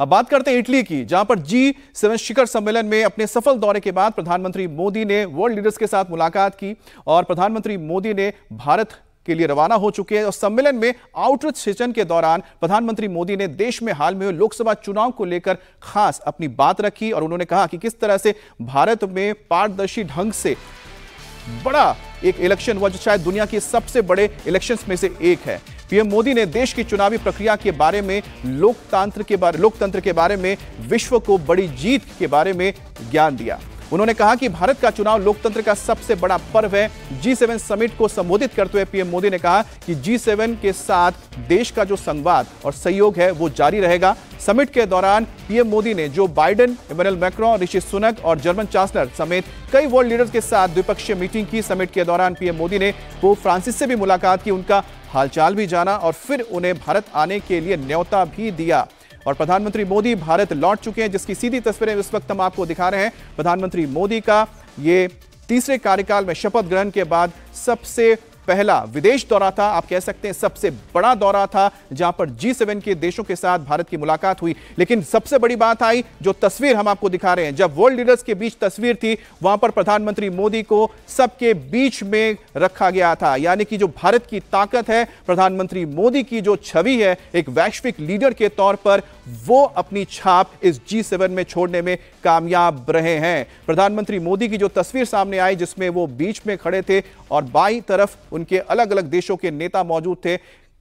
अब बात करते हैं इटली की जहां पर जी सेवन शिखर सम्मेलन में अपने सफल दौरे के बाद प्रधानमंत्री मोदी ने वर्ल्ड लीडर्स के साथ मुलाकात की और प्रधानमंत्री मोदी ने भारत के लिए रवाना हो चुके हैं और सम्मेलन में आउटरीच सेशन के दौरान प्रधानमंत्री मोदी ने देश में हाल में हुए लोकसभा चुनाव को लेकर खास अपनी बात रखी और उन्होंने कहा कि किस तरह से भारत में पारदर्शी ढंग से बड़ा एक इलेक्शन हुआ जो शायद दुनिया के सबसे बड़े इलेक्शंस में से एक है पीएम मोदी ने देश की चुनावी प्रक्रिया के बारे में लोकतंत्र के बारे लोकतंत्र के बारे में विश्व को बड़ी जीत के बारे में ज्ञान दिया उन्होंने कहा कि भारत का चुनाव लोकतंत्र का सबसे बड़ा पर्व है जी सेवन समिट को संबोधित करते हुए पीएम मोदी ने कहा कि जी सेवन के साथ देश का जो संवाद और सहयोग है वो जारी रहेगा समिट के दौरान पीएम मोदी ने Joe Biden Emmanuel Macron Rishi Sunak और जर्मन चांसलर समेत कई वर्ल्ड लीडर्स के साथ द्विपक्षीय मीटिंग की समिट के दौरान पीएम मोदी ने वो फ्रांसिस से भी मुलाकात की उनका हालचाल भी जाना और फिर उन्हें भारत आने के लिए न्यौता भी दिया और प्रधानमंत्री मोदी भारत लौट चुके हैं जिसकी सीधी तस्वीरें इस वक्त हम आपको दिखा रहे हैं प्रधानमंत्री मोदी का ये तीसरे कार्यकाल में शपथ ग्रहण के बाद सबसे पहला विदेश दौरा था आप कह सकते हैं सबसे बड़ा दौरा था जहां पर जी सेवन के देशों के साथ भारत की मुलाकात हुई लेकिन सबसे बड़ी बात आई जो तस्वीर हम आपको दिखा रहे हैं जब वर्ल्ड लीडर्स के बीच तस्वीर थी वहां पर प्रधानमंत्री मोदी को सबके बीच में रखा गया था यानी कि जो भारत की ताकत है प्रधानमंत्री मोदी की जो छवि है एक वैश्विक लीडर के तौर पर वो अपनी छाप इस जी सेवन में छोड़ने में कामयाब रहे हैं प्रधानमंत्री मोदी की जो तस्वीर सामने आई जिसमें वो बीच में खड़े थे और बाई तरफ उनके अलग अलग देशों के नेता मौजूद थे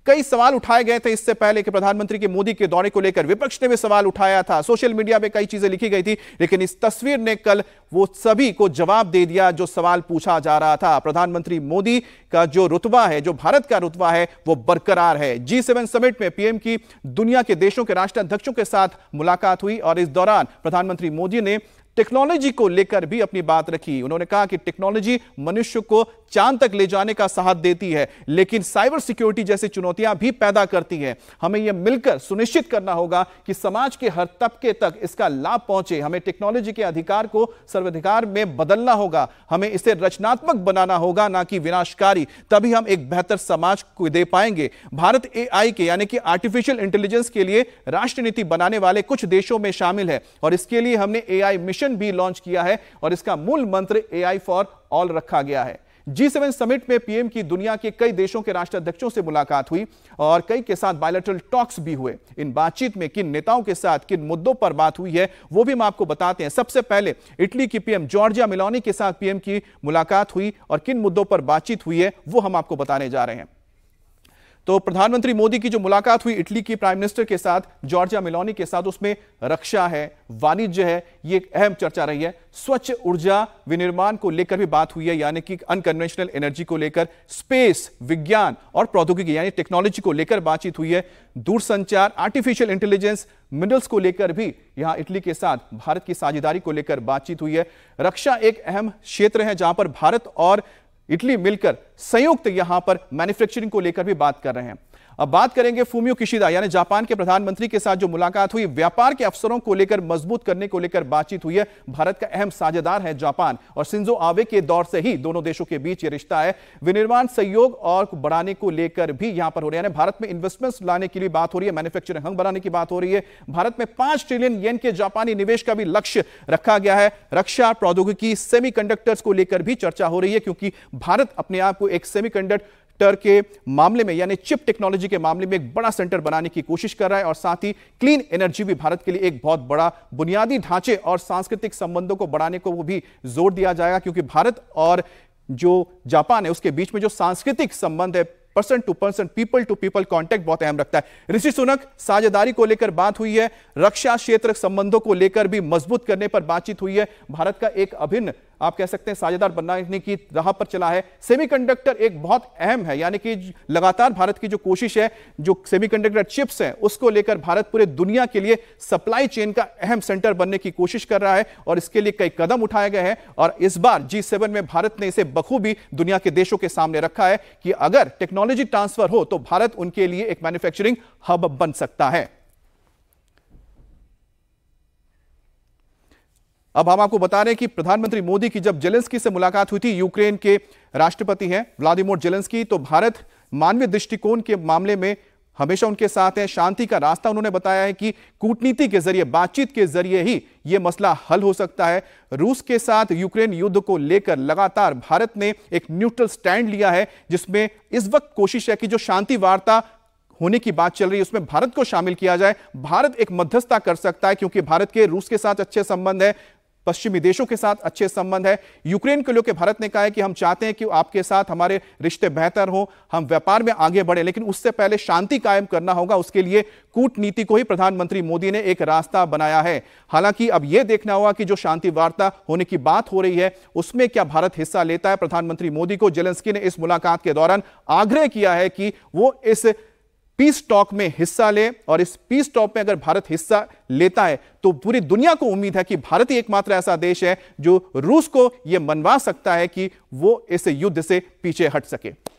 कई सवाल उठाए गए थे इससे पहले कि प्रधानमंत्री के मोदी के दौरे को लेकर विपक्ष ने भी सवाल उठाया था सोशल मीडिया पे कई चीजें लिखी गई थी लेकिन इस तस्वीर ने कल वो सभी को जवाब दे दिया जो सवाल पूछा जा रहा था प्रधानमंत्री मोदी का जो रुतबा है जो भारत का रुतबा है वो बरकरार है जी सेवन समिट में पीएम की दुनिया के देशों के राष्ट्राध्यक्षों के साथ मुलाकात हुई और इस दौरान प्रधानमंत्री मोदी ने टेक्नोलॉजी को लेकर भी अपनी बात रखी उन्होंने कहा कि टेक्नोलॉजी मनुष्य को चांद तक ले जाने का साहस देती है लेकिन साइबर सिक्योरिटी जैसी चुनौतियां भी पैदा करती है हमें यह मिलकर सुनिश्चित करना होगा कि समाज के हर तबके तक इसका लाभ पहुंचे हमें टेक्नोलॉजी के अधिकार को सर्वाधिकार में बदलना होगा हमें इसे रचनात्मक बनाना होगा ना कि विनाशकारी तभी हम एक बेहतर समाज को दे पाएंगे भारत ए के यानी कि आर्टिफिशियल इंटेलिजेंस के लिए राष्ट्र नीति बनाने वाले कुछ देशों में शामिल है और इसके लिए हमने ए मिशन मिशन भी लॉन्च किया है और इसका मूल मंत्र ए फॉर ऑल रखा गया है जी सेवन समिट में पीएम की दुनिया के कई देशों के राष्ट्राध्यक्षों से मुलाकात हुई और कई के साथ बायोलेट्रल टॉक्स भी हुए इन बातचीत में किन नेताओं के साथ किन मुद्दों पर बात हुई है वो भी हम आपको बताते हैं सबसे पहले इटली की पीएम जॉर्जिया मिलोनी के साथ पीएम की मुलाकात हुई और किन मुद्दों पर बातचीत हुई है वो हम आपको बताने जा रहे हैं तो प्रधानमंत्री मोदी की जो मुलाकात हुई इटली की प्राइम मिनिस्टर के साथ जॉर्जिया मिलोनी के साथ उसमें रक्षा है वाणिज्य है ये अहम चर्चा रही है स्वच्छ ऊर्जा विनिर्माण को लेकर भी बात हुई है यानी कि अनकन्वेंशनल एनर्जी को लेकर स्पेस विज्ञान और प्रौद्योगिकी यानी टेक्नोलॉजी को लेकर बातचीत हुई है दूरसंचार आर्टिफिशियल इंटेलिजेंस मिनरल्स को लेकर भी यहां इटली के साथ भारत की साझेदारी को लेकर बातचीत हुई है रक्षा एक अहम क्षेत्र है जहां पर भारत और इटली मिलकर संयुक्त यहां पर मैन्युफैक्चरिंग को लेकर भी बात कर रहे हैं अब बात करेंगे फूमियो किशिदा यानी जापान के प्रधानमंत्री के साथ जो मुलाकात हुई व्यापार के अवसरों को लेकर मजबूत करने को लेकर बातचीत हुई है भारत का अहम साझेदार है जापान और सिंजो आवे के दौर से ही दोनों देशों के बीच ये रिश्ता है विनिर्माण सहयोग और बढ़ाने को लेकर भी यहां पर हो रहा है भारत में इन्वेस्टमेंट लाने के लिए बात हो रही है मैन्युफैक्चरिंग हंग बनाने की बात हो रही है भारत में पांच ट्रिलियन येन के जापानी निवेश का भी लक्ष्य रखा गया है रक्षा प्रौद्योगिकी सेमी को लेकर भी चर्चा हो रही है क्योंकि भारत अपने आप को एक सेमी सेक्टर के मामले में यानी चिप टेक्नोलॉजी के मामले में एक बड़ा सेंटर बनाने की कोशिश कर रहा है और साथ ही क्लीन एनर्जी भी भारत के लिए एक बहुत बड़ा बुनियादी ढांचे और सांस्कृतिक संबंधों को बढ़ाने को वो भी जोर दिया जाएगा क्योंकि भारत और जो जापान है उसके बीच में जो सांस्कृतिक संबंध है person to person people to people contact बहुत अहम रखता है ऋषि सुनक साझेदारी को लेकर बात हुई है रक्षा क्षेत्र संबंधों को लेकर भी मजबूत करने पर बातचीत हुई है भारत का एक अभिन्न आप कह सकते हैं साझेदार बनाने की राह पर चला है सेमीकंडक्टर एक बहुत अहम है यानी कि लगातार भारत की जो कोशिश है जो सेमीकंडक्टर चिप्स हैं उसको लेकर भारत पूरे दुनिया के लिए सप्लाई चेन का अहम सेंटर बनने की कोशिश कर रहा है और इसके लिए कई कदम उठाए गए हैं और इस बार जी सेवन में भारत ने इसे बखूबी दुनिया के देशों के सामने रखा है कि अगर टेक्नोलॉजी ट्रांसफर हो तो भारत उनके लिए एक मैन्युफैक्चरिंग हब बन सकता है अब हम आपको बता रहे हैं कि प्रधानमंत्री मोदी की जब जेलेंस्की से मुलाकात हुई थी यूक्रेन के राष्ट्रपति हैं व्लादिमीर जेलेंस्की तो भारत मानवीय दृष्टिकोण के मामले में हमेशा उनके साथ है शांति का रास्ता उन्होंने बताया है कि कूटनीति के जरिए बातचीत के जरिए ही यह मसला हल हो सकता है रूस के साथ यूक्रेन युद्ध को लेकर लगातार भारत ने एक न्यूट्रल स्टैंड लिया है जिसमें इस वक्त कोशिश है कि जो शांति वार्ता होने की बात चल रही है उसमें भारत को शामिल किया जाए भारत एक मध्यस्थता कर सकता है क्योंकि भारत के रूस के साथ अच्छे संबंध है पश्चिमी देशों के साथ अच्छे संबंध है यूक्रेन के लोग भारत ने कहा है कि हम चाहते हैं कि आपके साथ हमारे रिश्ते बेहतर हों हम व्यापार में आगे बढ़े लेकिन उससे पहले शांति कायम करना होगा उसके लिए कूटनीति को ही प्रधानमंत्री मोदी ने एक रास्ता बनाया है हालांकि अब यह देखना होगा कि जो शांति वार्ता होने की बात हो रही है उसमें क्या भारत हिस्सा लेता है प्रधानमंत्री मोदी को जेलेंस्की ने इस मुलाकात के दौरान आग्रह किया है कि वो इस पीस टॉक में हिस्सा ले और इस पीस टॉक में अगर भारत हिस्सा लेता है तो पूरी दुनिया को उम्मीद है कि भारत ही एकमात्र ऐसा देश है जो रूस को यह मनवा सकता है कि वो इस युद्ध से पीछे हट सके